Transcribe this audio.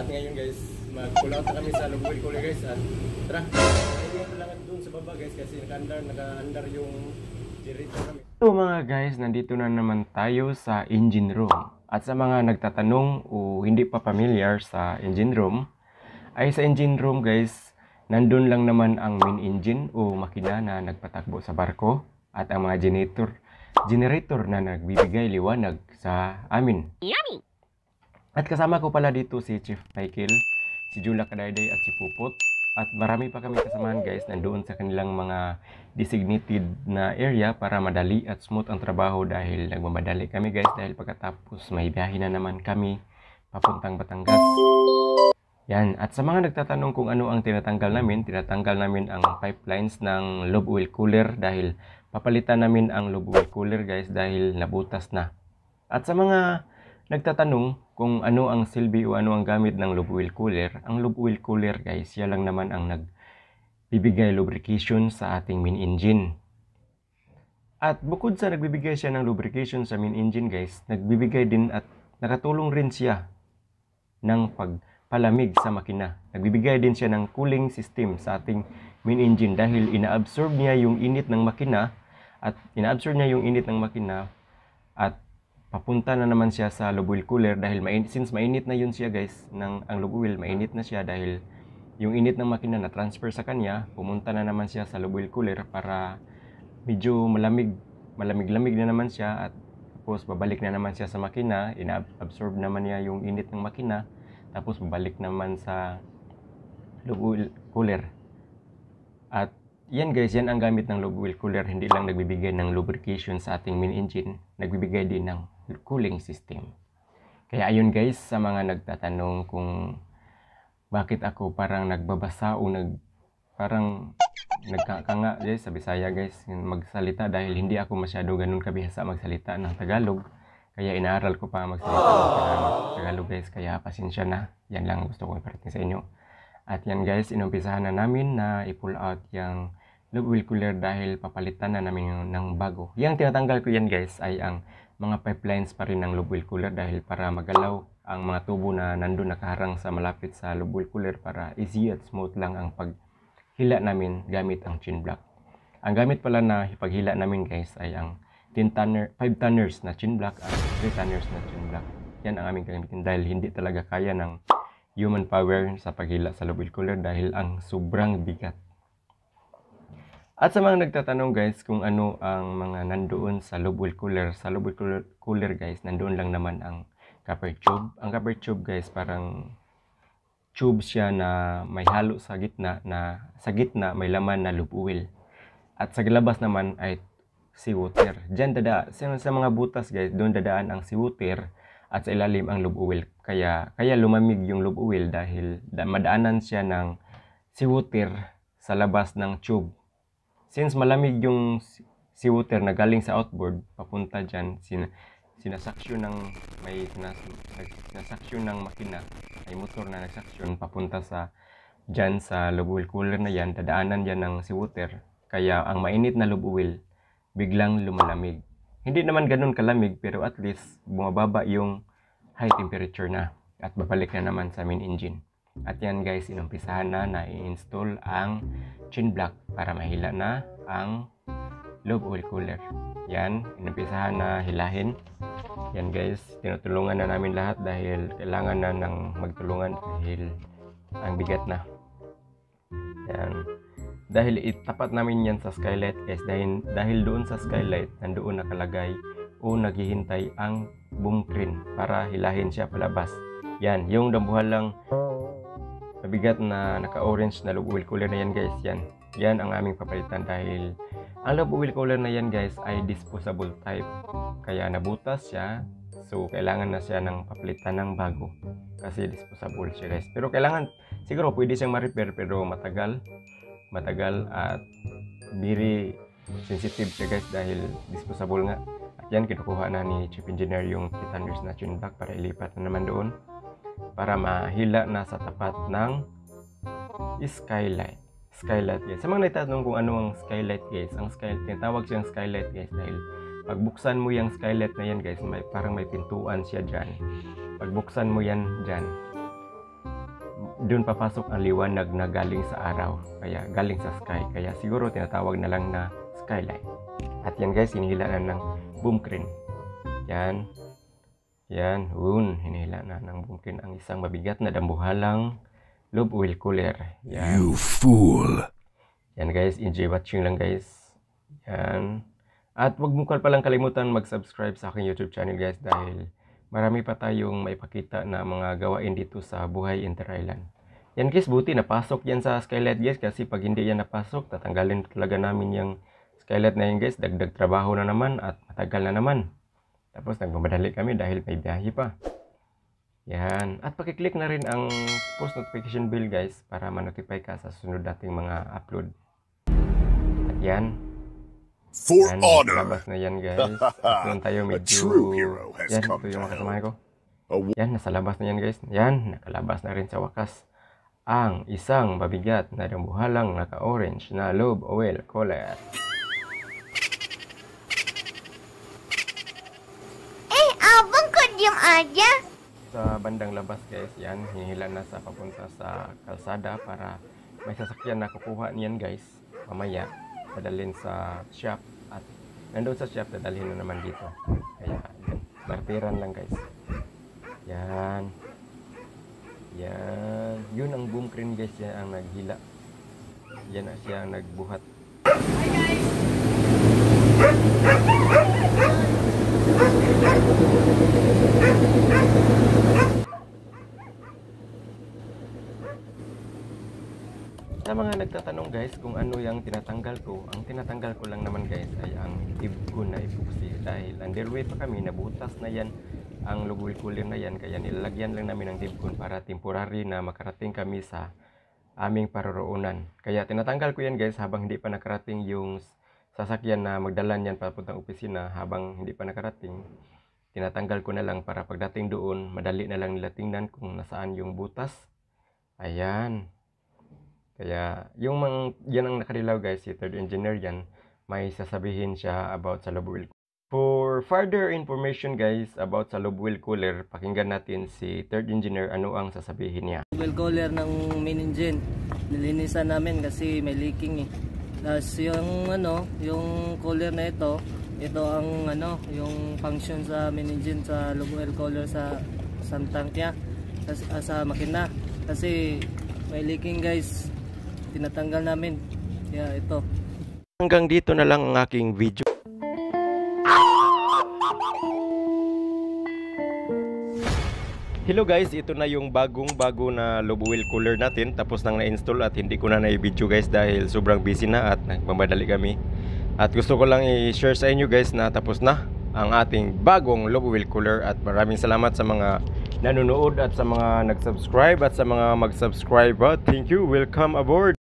At ngayon guys, magkulat na kami sa Lugboy-Kulay guys. At tara, hindi ko lang doon sa baba guys kasi naka-under, naka-under yung diretso kami. So mga guys, nandito na naman tayo sa engine room. At sa mga nagtatanong o hindi pa familiar sa engine room, ay sa engine room guys, nandun lang naman ang main engine o makina na nagpatakbo sa barko at ang mga generator generator na nagbibigay liwanag sa amin. Yummy! At kasama ko pala dito si Chief Michael, si Jula Kadayday at si Pupot. At marami pa kami kasamahan guys nandoon sa kanilang mga designated na area para madali at smooth ang trabaho dahil nagmamadali kami guys dahil pagkatapos may biyahe na naman kami papuntang Batangas. Yan. At sa mga nagtatanong kung ano ang tinatanggal namin, tinatanggal namin ang pipelines ng lube oil cooler dahil papalitan namin ang lube oil cooler guys dahil nabutas na. At sa mga nagtatanong kung ano ang silbi o ano ang gamit ng lube oil cooler, ang lube oil cooler guys, siya lang naman ang nagbibigay lubrication sa ating main engine. At bukod sa nagbibigay siya ng lubrication sa main engine guys, nagbibigay din at nakatulong rin siya ng pagpalamig sa makina. Nagbibigay din siya ng cooling system sa ating main engine dahil inaabsorb niya yung init ng makina at inaabsorb niya yung init ng makina at papunta na naman siya sa lobuil cooler dahil mainit, since mainit na yun siya guys ng ang lobuil mainit na siya dahil yung init ng makina na transfer sa kanya pumunta na naman siya sa lobuil cooler para medyo malamig malamig-lamig na naman siya at tapos babalik na naman siya sa makina inaabsorb naman niya yung init ng makina tapos babalik naman sa lobuil cooler at yan guys, yan ang gamit ng lube oil cooler. Hindi lang nagbibigay ng lubrication sa ating main engine, nagbibigay din ng cooling system. Kaya ayun guys sa mga nagtatanong kung bakit ako parang nagbabasa o nag parang nagkakanga guys sa Bisaya guys magsalita dahil hindi ako masyado ganun kabihasa magsalita ng Tagalog. Kaya inaaral ko pa magsalita ng Tagalog guys kaya pasensya na. Yan lang gusto ko iparating sa inyo. At yan guys, inumpisahan na namin na i-pull out yung lube wheel cooler dahil papalitan na namin ng bago. Yung tinatanggal ko yan guys ay ang mga pipelines pa rin ng lube cooler dahil para magalaw ang mga tubo na nandun nakaharang sa malapit sa lube cooler para easy at smooth lang ang paghila namin gamit ang chin block. Ang gamit pala na paghila namin guys ay ang 10 tanner, 5 tonners na chin block at 3 tonners na chin block. Yan ang aming gamitin dahil hindi talaga kaya ng human power sa paghila sa lube cooler dahil ang sobrang bigat. At sa mga nagtatanong guys kung ano ang mga nandoon sa lobewell cooler, sa lobewell cooler, cooler guys, nandoon lang naman ang copper tube. Ang copper tube guys parang tube siya na may halo sa gitna na sa gitna may laman na lobewell. At sa labas naman ay seawater. Diyan dada sa, sa mga butas guys, doon dadaan ang seawater at sa ilalim ang lobewell. Kaya kaya lumamig yung lobewell dahil da, madaanan siya ng seawater sa labas ng tube Since malamig yung water na galing sa outboard, papunta diyan sin sinasaksyon ng may sinasaksyon ng makina ay motor na nagsaksyon papunta sa diyan sa lube oil cooler na yan, dadaanan yan ng water Kaya ang mainit na lube oil, biglang lumalamig. Hindi naman ganun kalamig pero at least bumababa yung high temperature na at babalik na naman sa main engine. At yan guys, inumpisahan na na i-install ang chin block para mahila na ang lube oil cooler. Yan, inumpisahan na hilahin. Yan guys, tinutulungan na namin lahat dahil kailangan na ng magtulungan dahil ang bigat na. Yan. Dahil itapat namin yan sa skylight guys dahil, dahil doon sa skylight nandoon nakalagay o naghihintay ang boom crane para hilahin siya palabas. Yan, yung dambuhan lang mabigat na naka-orange na love oil cooler na yan guys. Yan. Yan ang aming papalitan dahil ang love oil cooler na yan guys ay disposable type. Kaya nabutas siya. So, kailangan na siya ng papalitan ng bago. Kasi disposable siya guys. Pero kailangan, siguro pwede siyang ma-repair pero matagal. Matagal at very sensitive siya guys dahil disposable nga. At yan, kinukuha na ni Chief Engineer yung titanium na tune back para ilipat na naman doon para mahila na sa tapat ng skylight. Skylight guys. Sa mga nagtatanong kung ano ang skylight guys, ang skylight, tinatawag siyang skylight guys dahil pagbuksan mo yung skylight na yan guys, may, parang may pintuan siya dyan. Pagbuksan mo yan dyan, doon papasok ang liwanag na galing sa araw, kaya galing sa sky. Kaya siguro tinatawag na lang na skylight. At yan guys, sinihila na ng boom crane. Yan. Yan, un, hinila na ng bungkin ang isang mabigat na dambuhalang lube oil cooler. Yan. You fool! Yan guys, enjoy watching lang guys. Yan. At wag mo palang kalimutan mag-subscribe sa aking YouTube channel guys dahil marami pa tayong maipakita na mga gawain dito sa Buhay Inter Island. Yan guys, buti napasok yan sa skylight guys kasi pag hindi yan napasok, tatanggalin talaga namin yung skylight na yan guys. Dagdag trabaho na naman at matagal na naman. Tapos nagmamadali kami dahil may biyahe pa. Yan. At pakiclick na rin ang post notification bell guys para manotify ka sa sunod nating mga upload. At yan. For yan, honor. Labas na yan guys. At tayo medyo. Yan, ito yung kasamahan ko. Yan, nasa labas na yan guys. Yan, nakalabas na rin sa wakas. Ang isang mabigat na dambuhalang naka-orange na lube oil color. Adya? Sa bandang labas guys, yan. Hinihila na sa papunta sa kalsada para may sasakyan na kukuha niyan guys. Mamaya, padalhin sa shop. At nandun sa shop, dadalhin na naman dito. Kaya, yan. Barteran lang guys. Yan. Yan. Yun ang boom crane guys. Yan ang naghila. Yan na siya ang nagbuhat. Hi guys! Sa mga nagtatanong guys kung ano yung tinatanggal ko, ang tinatanggal ko lang naman guys ay ang tib ko na epoxy dahil underweight pa kami, nabutas na yan ang lubul kulir na yan kaya nilalagyan lang namin ng tibkon para temporary na makarating kami sa aming paroroonan. Kaya tinatanggal ko yan guys habang hindi pa nakarating yung sasakyan na magdala niyan papuntang opisina habang hindi pa nakarating tinatanggal ko na lang para pagdating doon, madali na lang nila tingnan kung nasaan yung butas. Ayan. Kaya, yung mga, yan ang nakarilaw guys, si third engineer yan, may sasabihin siya about sa lobe wheel For further information guys about sa lobe wheel cooler, pakinggan natin si third engineer ano ang sasabihin niya. Lobe cooler ng main engine, nilinisan namin kasi may leaking eh. Tapos yung ano, yung cooler na ito, ito ang ano yung function sa main engine sa Lubuel color sa santang sa, uh, ah, sa makina kasi may leaking guys tinatanggal namin kaya ito hanggang dito na lang ang aking video Hello guys, ito na yung bagong bago na Lobuel cooler natin tapos nang na-install at hindi ko na na-video guys dahil sobrang busy na at nagmamadali kami at gusto ko lang i-share sa inyo guys na tapos na ang ating bagong lobo wheel cooler at maraming salamat sa mga nanonood at sa mga nag-subscribe at sa mga mag-subscribe. Thank you. Welcome aboard.